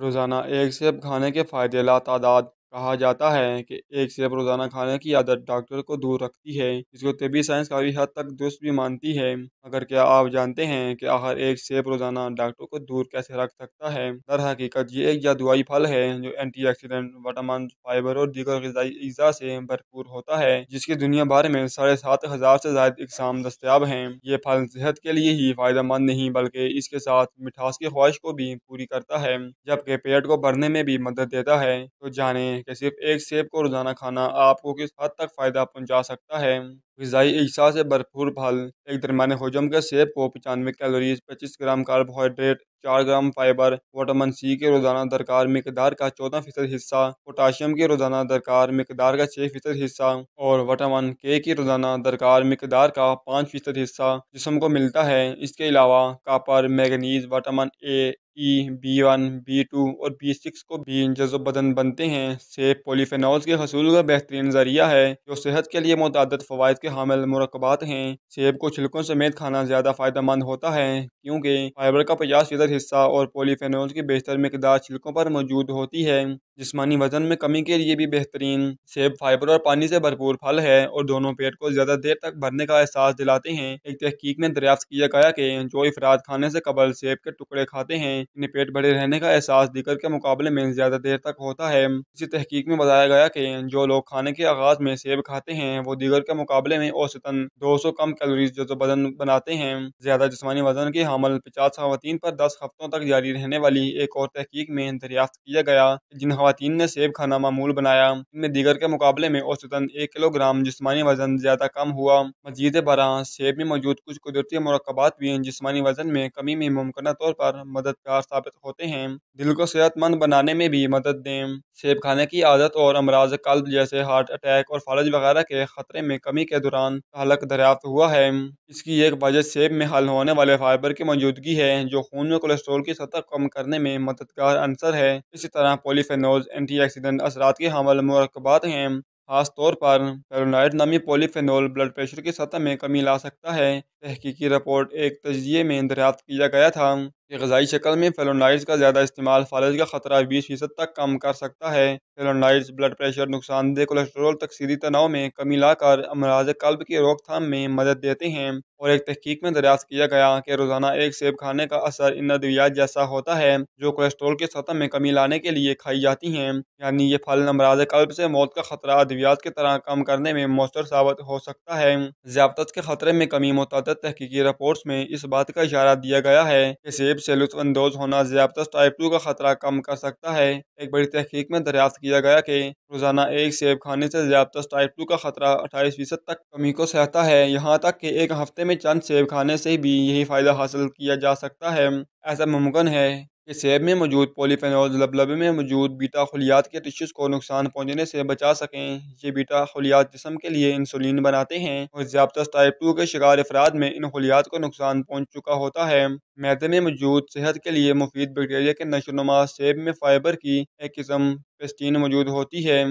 रोज़ाना एक सेब खाने के फ़ायदे तादाद कहा जाता है कि एक सेब रोज़ाना खाने की आदत डॉक्टर को दूर रखती है जिसको तबी साइंस काफ़ी हद तक दुरुस्त भी मानती है अगर क्या आप जानते हैं कि आखिर एक सेब रोज़ाना डॉक्टर को दूर कैसे रख सकता है दर हकीकत ये एक जादुआई फल है जो एंटी ऑक्सीडेंट वाटामान फाइबर और दीगर गजाई अज्जा से भरपूर होता है जिसकी दुनिया भर में साढ़े सात हज़ार से ज्यादा इकसाम दस्तियाब हैं ये फल सेहत के लिए ही मंद नहीं बल्कि इसके साथ मिठास की ख्वाहिश को भी पूरी करता है जबकि पेट को भरने में भी मदद देता है तो जाने हैं कि सिर्फ एक सेब को रोज़ाना खाना आपको किस हद तक फ़ायदा पहुंचा सकता है गजाई अज्जा से भरपूर फल एक दरमान हजम के सेब को पचानवे कैलोरीज पच्चीस ग्राम कार्बोहाइड्रेट चार ग्राम फाइबर विटामिन सी के रोजाना दरकार मकदार का चौदह फीसद हिस्सा पोटाशियम के रोजाना दरकार मकदार का छह फीसद हिस्सा और वटामिन के की रोजाना दरकार मकदार का पाँच फीसद हिस्सा जिसम को मिलता है इसके अलावा copper manganese vitamin A E B one B two और बी सिक्स को भी जजो बदन बनते हैं सेब पोलीफेनॉल्स के हसूल का बेहतरीन जरिया है जो सेहत के लिए मुतद फ़वाद के के हामिल मरकबात हैं सेब को छिलकों समेत खाना ज़्यादा मंद होता है क्योंकि फाइबर का पचास फीसद हिस्सा और पोलीफेनोल की बेहतर मकदार छिलकों पर मौजूद होती है जिसमानी वजन में कमी के लिए भी बेहतरीन सेब फाइबर और पानी से भरपूर फल है और दोनों पेट को ज़्यादा देर तक भरने का एहसास दिलाते हैं एक तहकीक में दरियाफ्त किया गया कि जो अफराद खाने से कबल सेब के टुकड़े खाते हैं इन्हें पेट भरे रहने का एहसास दिकर के मुकाबले में ज़्यादा देर तक होता है इसी तहकीक में बताया गया कि जो लोग खाने के आगाज़ में सेब खाते हैं वो दीगर के मुकाबले में औसतन 200 कम कैलोरीज जो, जो बनाते हैं ज्यादा जिसमानी वजन के हमल पचास खातन पर दस हफ्तों तक जारी रहने वाली एक और तहकीक में दरियाफ्त किया गया जिन खातन ने सेब खाना मामूल बनाया इनमें दीगर के मुकाबले में औसतन एक किलोग्राम जिसमानी वजन ज्यादा कम हुआ मजीद बारह सेब में मौजूद कुछ कुदरती मरकबात भी जिसमानी वजन में कमी में मुमकिन तौर पर मददगार साबित होते हैं दिल को सेहतमंद बनाने में भी मदद दें सेब खाने की आदत और अमराज कल्ब जैसे हार्ट अटैक और फालज वगैरह के खतरे में कमी के दौरान हलक दरियाफ्त हुआ है इसकी एक वजह सेब में हल होने वाले फाइबर की मौजूदगी है जो खून में कोलेस्ट्रोल की सतह कम करने में मददगार अंसर है इसी तरह पोलीफेनोज एंटीऑक्सीडेंट असरात के हमल मरकबात हैं खास तौर पर पेरोनाइड नामी पोलीफेनोल ब्लड प्रेशर की सतह में कमी ला सकता है तहकीकी रिपोर्ट एक तजिए में दरियाफ्त किया गया था गजाई शक्ल में फेलोनाइट्स का ज़्यादा इस्तेमाल फालज का ख़तरा बीस फीसद तक कम कर सकता है फेलोनाइट्स ब्लड प्रेशर नुकसानदेह कोलेस्ट्रोल तकसीदी तनाव में कमी लाकर अमराज कल्ब की रोकथाम में मदद देते हैं और एक तहकीक में दरियाफ्त किया गया कि रोज़ाना एक सेब खाने का असर इन अद्वियात जैसा होता है जो कोलेस्ट्रोल के सतह में कमी लाने के लिए खाई जाती हैं यानी ये फल अमराज कल्ब से मौत का खतरा अद्वियात की तरह कम करने में मौसर साबित हो सकता है ज्यादात के खतरे में कमी मुतद तहकीकी रिपोर्ट में इस बात का इशारा दिया गया है कि सेब सेब से अंदोज होना ज्यादातर टाइप टू का खतरा कम कर सकता है एक बड़ी तहकीक में दरियाफ्त किया गया कि रोजाना एक सेब खाने से ज्यादा टाइप टू का खतरा अट्ठाईस फीसद तक कमी को सहता है यहाँ तक कि एक हफ्ते में चंद सेब खाने से भी यही फायदा हासिल किया जा सकता है ऐसा मुमकिन है कि सेब में मौजूद पोलिफेनोल लबलबे में मौजूद बीटा खलियात के टिश्यूज़ को नुकसान पहुँचने से बचा सकें ये बीटा खलियात जिसम के लिए इंसुलिन बनाते हैं और ज्यादा टाइप टू के शिकार अफराद में इन खलियात को नुकसान पहुँच चुका होता है मैदे में मौजूद सेहत के लिए मुफीद बैक्टीरिया के नशोनुमा सेब में फाइबर की एक किस्म पेस्टीन मौजूद होती है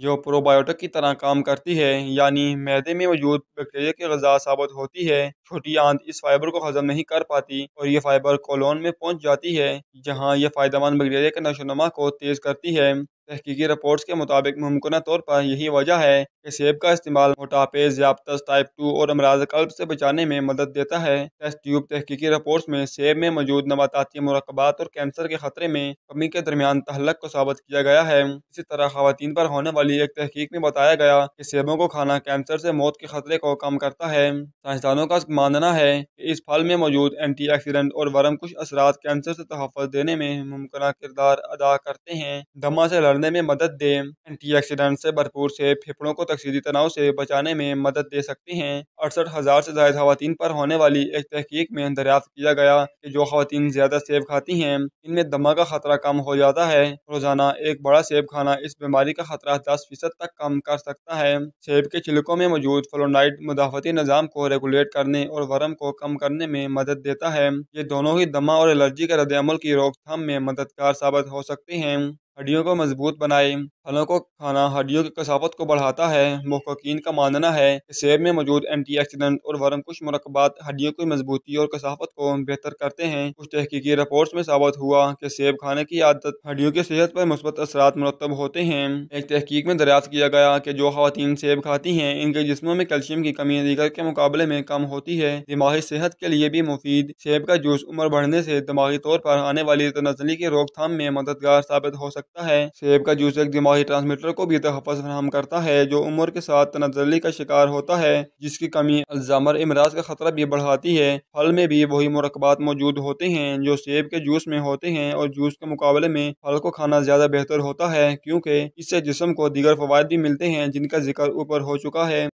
जो प्रोबायोटिक की तरह काम करती है यानी मैदे में मौजूद बैक्टीरिया की गजा साबित होती है छोटी आंत इस फाइबर को हजम नहीं कर पाती और ये फाइबर कोलोन में पहुंच जाती है जहां यह फायदेमंद बैक्टीरिया के नशोनमा को तेज करती है तहकीकी रिपोर्ट्स के मुताबिक मुमकिन तौर पर यही वजह है कि सेब का इस्तेमाल मोटापे ज्यादा टाइप टू और अमराज कल्ब से बचाने में मदद देता है टेस्ट ट्यूब तहकीकी रिपोर्ट्स में सेब में मौजूद नबाताती मरकबात और कैंसर के खतरे में कमी के दरमियान तहलक को साबित किया गया है इसी तरह खातन पर होने वाली एक तहकीक में बताया गया की सेबों को खाना कैंसर से मौत के खतरे को कम करता है साइंसदानों का मानना है की इस फल में मौजूद एंटी एक्सीडेंट और वरम कुछ असरा कैंसर से तहफ़ देने में मुमकिन किरदार अदा करते हैं दमा से लड़ने करने में मदद दें एंटीऑक्सीडेंट से भरपूर सेब फेफड़ों को तकसीदी तनाव से बचाने में मदद दे सकती हैं अड़सठ हज़ार से ज्यादा खातन पर होने वाली एक तहकीक में दरियाफ्त किया गया कि जो खातन ज्यादा सेब खाती हैं इनमें दमा का खतरा कम हो जाता है रोजाना एक बड़ा सेब खाना इस बीमारी का खतरा दस फीसद तक कम कर सकता है सेब के छिलकों में मौजूद फ्लोनाइड मुदाफती निज़ाम को रेगुलेट करने और वरम को कम करने में मदद देता है ये दोनों ही दमा और एलर्जी के अमल की रोकथाम में मददगार साबित हो सकते हैं हड्डियों को मजबूत बनाए फलों को खाना हड्डियों की कसावत को बढ़ाता है महकिन का मानना है कि सेब में मौजूद एंटीऑक्सीडेंट और वरम कुछ मरकबात हड्डियों की मजबूती और कसावत को बेहतर करते हैं कुछ तहकीकी रिपोर्ट्स में साबित हुआ कि सेब खाने की आदत हड्डियों की सेहत पर मुस्बत असर मरतब होते हैं एक तहकीक में दरियात किया गया कि जो खातन सेब खाती हैं इनके जिसमों में कैल्शियम की कमी दीगर के मुकाबले में कम होती है दिमागी सेहत के लिए भी मुफीद सेब का जूस उम्र बढ़ने से दिमागी तौर पर आने वाली तनजली की रोकथाम में मददगार साबित हो सकता सकता है सेब का जूस एक दिमागी ट्रांसमीटर को भी तहफ़ फ्राहम करता है जो उम्र के साथ तनाजली का शिकार होता है जिसकी कमी अल्जामर अमराज का खतरा भी बढ़ाती है फल में भी वही मरकबात मौजूद होते हैं जो सेब के जूस में होते हैं और जूस के मुकाबले में फल को खाना ज़्यादा बेहतर होता है क्योंकि इससे जिसम को दीगर फवायद भी मिलते हैं जिनका जिक्र ऊपर हो चुका है